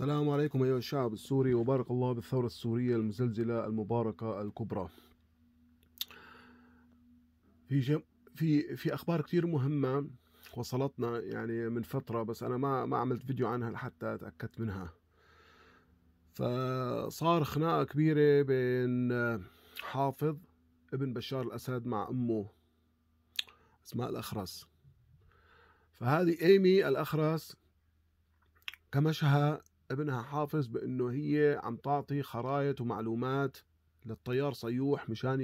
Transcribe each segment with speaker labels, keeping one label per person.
Speaker 1: السلام عليكم أيها الشعب السوري وبارك الله بالثورة السورية المزلزلة المباركة الكبرى في جم... في في أخبار كثير مهمة وصلتنا يعني من فترة بس أنا ما ما عملت فيديو عنها لحتى تأكدت منها فصار خناقة كبيرة بين حافظ ابن بشار الأسد مع أمه اسماء الأخرس فهذه إيمي الأخرس كمشها ابنها حافظ بأنه هي عم تعطي خرائط ومعلومات للطيار صيوح مشان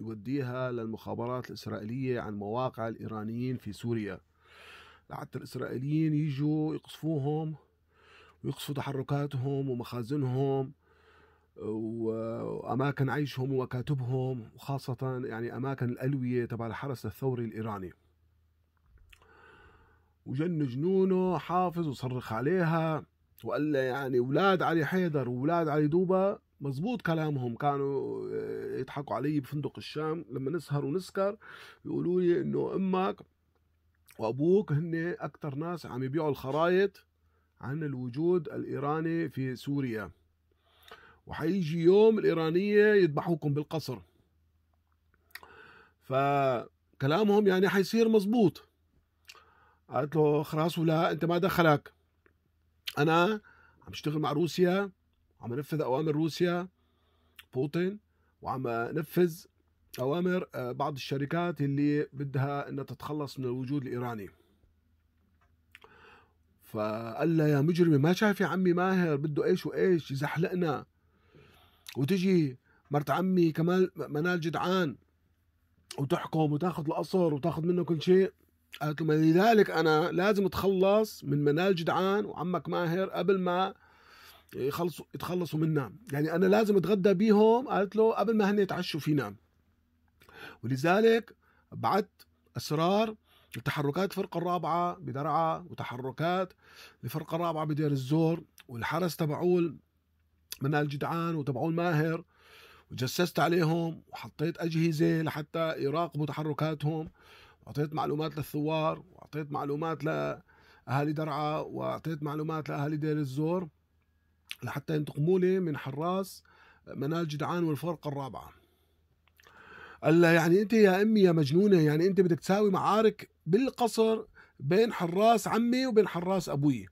Speaker 1: يوديها للمخابرات الإسرائيلية عن مواقع الإيرانيين في سوريا لحتى الإسرائيليين يجوا يقصفوهم ويقصفوا تحركاتهم ومخازنهم وأماكن عيشهم ومكاتبهم وخاصة يعني أماكن الألوية تبع الحرس الثوري الإيراني وجن جنونه حافظ وصرخ عليها وقال يعني اولاد علي حيدر واولاد علي دوبا مزبوط كلامهم كانوا آه، يضحكوا علي بفندق الشام لما نسهر ونسكر يقولوا لي انه امك وابوك هن اكثر ناس عم يبيعوا الخرايط عن الوجود الايراني في سوريا وحيجي يوم الايرانيه يذبحوكم بالقصر فكلامهم يعني حيصير مزبوط قالت له خلاص ولا انت ما دخلك انا عم بشتغل مع روسيا عم بنفذ اوامر روسيا بوتين وعم بنفذ اوامر آه، بعض الشركات اللي بدها انها تتخلص من الوجود الايراني فقال لها يا مجرمه ما شايف يا عمي ماهر بده ايش وايش يزحلقنا وتجي مرت عمي كمال منال جدعان وتحكم وتاخذ القصر وتاخذ منه كل شيء قالت له لذلك انا لازم اتخلص من منال جدعان وعمك ماهر قبل ما يخلصوا يتخلصوا منا يعني انا لازم اتغدى بيهم قالت له قبل ما هن يتعشوا فينا ولذلك بعت اسرار لتحركات الفرقه الرابعه بدرعا وتحركات الفرقه الرابعه بدير الزور والحرس تبعول منال جدعان وتبعول ماهر وجسست عليهم وحطيت اجهزه لحتى يراقبوا تحركاتهم اعطيت معلومات للثوار واعطيت معلومات لاهالي درعا واعطيت معلومات لاهالي دير الزور لحتى ينتقموا لي من حراس منال جدعان والفرقه الرابعه قال لها يعني انت يا امي يا مجنونه يعني انت بدك تساوي معارك بالقصر بين حراس عمي وبين حراس ابوي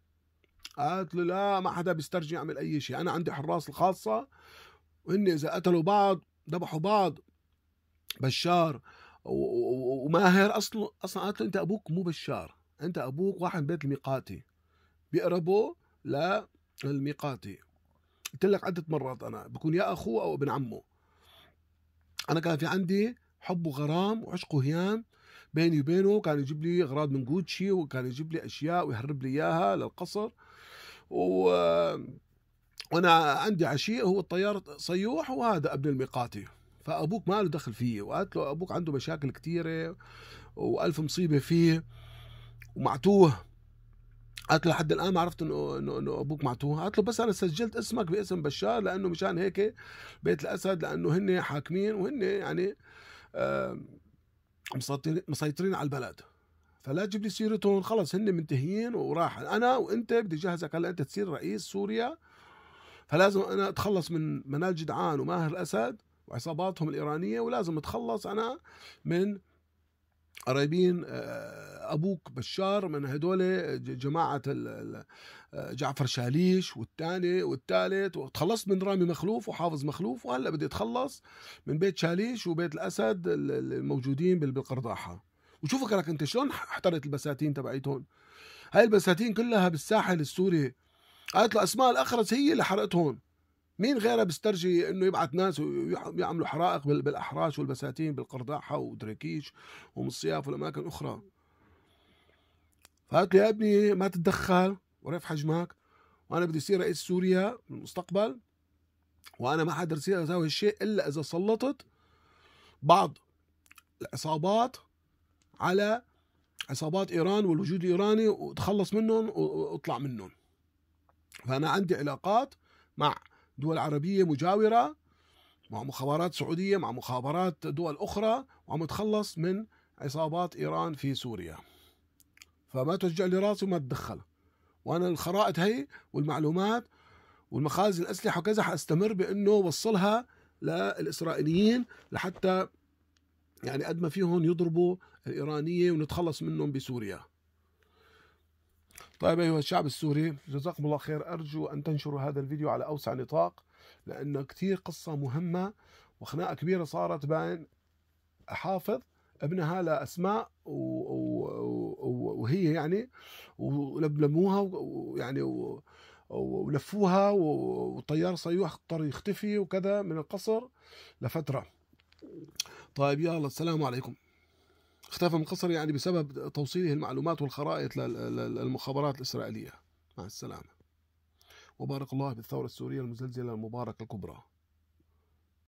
Speaker 1: قالت له لا ما حدا بيسترجي يعمل اي شيء انا عندي حراس الخاصه وهن اذا قتلوا بعض ذبحوا بعض بشار وماهر اصلا اصلا قالت له انت ابوك مو بشار انت ابوك واحد من بيت الميقاتي بيقربوا للميقاتي قلت لك عده مرات انا بكون يا اخوه او ابن عمه انا كان في عندي حب وغرام وعشق وهيام بيني وبينه كان يجيب لي اغراض من جوتشي وكان يجيب لي اشياء ويهرب لي اياها للقصر و وانا عندي عشيق هو الطيار صيوح وهذا ابن الميقاتي فابوك ما له دخل فيه وقالت له ابوك عنده مشاكل كثيره والف مصيبه فيه ومعتوه قالت له لحد الان ما عرفت انه انه ابوك معتوه قالت له بس انا سجلت اسمك باسم بشار لانه مشان هيك بيت الاسد لانه هن حاكمين وهن يعني مسيطرين على البلد فلا تجيب لي سيرتهم خلص هن منتهيين وراح انا وانت بدي جهزك هلا انت تصير رئيس سوريا فلازم انا اتخلص من منال جدعان وماهر الاسد وعصاباتهم الإيرانية ولازم تخلص أنا من قرايبين آه، ابوك بشار من هدول جماعه آه، جعفر شاليش والثاني والثالث وتخلصت من رامي مخلوف وحافظ مخلوف وهلا بدي اتخلص من بيت شاليش وبيت الاسد الموجودين بالقرضاحه وشو فكرك انت شلون احترت البساتين تبعيتهم هاي البساتين كلها بالساحل السوري قالت له اسماء الاخرس هي اللي حرقتهم مين غيرها بيسترجي انه يبعث ناس ويعملوا حرائق بالاحراش والبساتين بالقرداحه ودريكيش ومصياف والاماكن اخرى فقالت لي يا ابني ما تتدخل وريف حجمك وانا بدي اصير رئيس سوريا بالمستقبل وانا ما حقدر اصير اسوي هالشيء الا اذا سلطت بعض العصابات على عصابات ايران والوجود الايراني وتخلص منهم واطلع منهم فانا عندي علاقات مع دول عربية مجاورة مع مخابرات سعودية مع مخابرات دول أخرى وعم تخلص من عصابات إيران في سوريا فما توجع لي راسي وما تدخل وأنا الخرائط هي والمعلومات والمخازن الأسلحة وكذا حأستمر بأنه وصلها للإسرائيليين لحتى يعني قد ما فيهم يضربوا الإيرانية ونتخلص منهم بسوريا طيب أيها الشعب السوري جزاكم الله خير أرجو أن تنشروا هذا الفيديو على أوسع نطاق لأنه كثير قصة مهمة وخناقة كبيرة صارت بين حافظ ابنها لأسماء وهي يعني ولبلموها ويعني ولفوها والطيار صيوح اضطر يختفي وكذا من القصر لفترة طيب يلا السلام عليكم اختفى من قصر يعني بسبب توصيله المعلومات والخرائط للمخابرات الإسرائيلية مع السلامة وبارك الله بالثورة السورية المزلزلة المباركة الكبرى